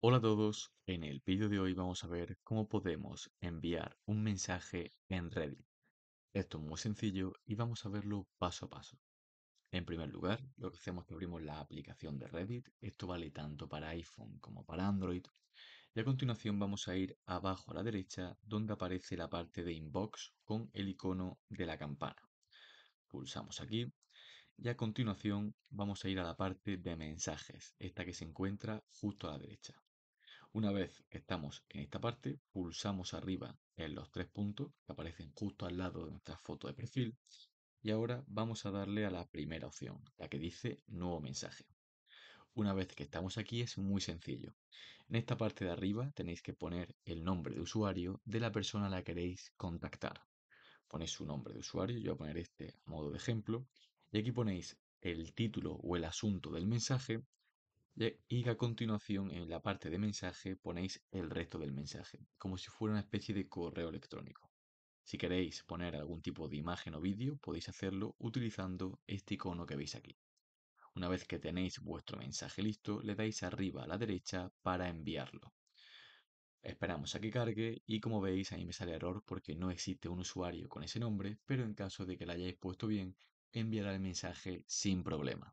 Hola a todos, en el vídeo de hoy vamos a ver cómo podemos enviar un mensaje en Reddit. Esto es muy sencillo y vamos a verlo paso a paso. En primer lugar, lo que hacemos es que abrimos la aplicación de Reddit, esto vale tanto para iPhone como para Android, y a continuación vamos a ir abajo a la derecha donde aparece la parte de inbox con el icono de la campana. Pulsamos aquí y a continuación vamos a ir a la parte de mensajes, esta que se encuentra justo a la derecha. Una vez que estamos en esta parte, pulsamos arriba en los tres puntos que aparecen justo al lado de nuestra foto de perfil y ahora vamos a darle a la primera opción, la que dice nuevo mensaje. Una vez que estamos aquí es muy sencillo. En esta parte de arriba tenéis que poner el nombre de usuario de la persona a la que queréis contactar. Ponéis su nombre de usuario, yo voy a poner este a modo de ejemplo, y aquí ponéis el título o el asunto del mensaje y a continuación en la parte de mensaje ponéis el resto del mensaje, como si fuera una especie de correo electrónico. Si queréis poner algún tipo de imagen o vídeo, podéis hacerlo utilizando este icono que veis aquí. Una vez que tenéis vuestro mensaje listo, le dais arriba a la derecha para enviarlo. Esperamos a que cargue y como veis ahí me sale error porque no existe un usuario con ese nombre, pero en caso de que lo hayáis puesto bien, enviará el mensaje sin problema.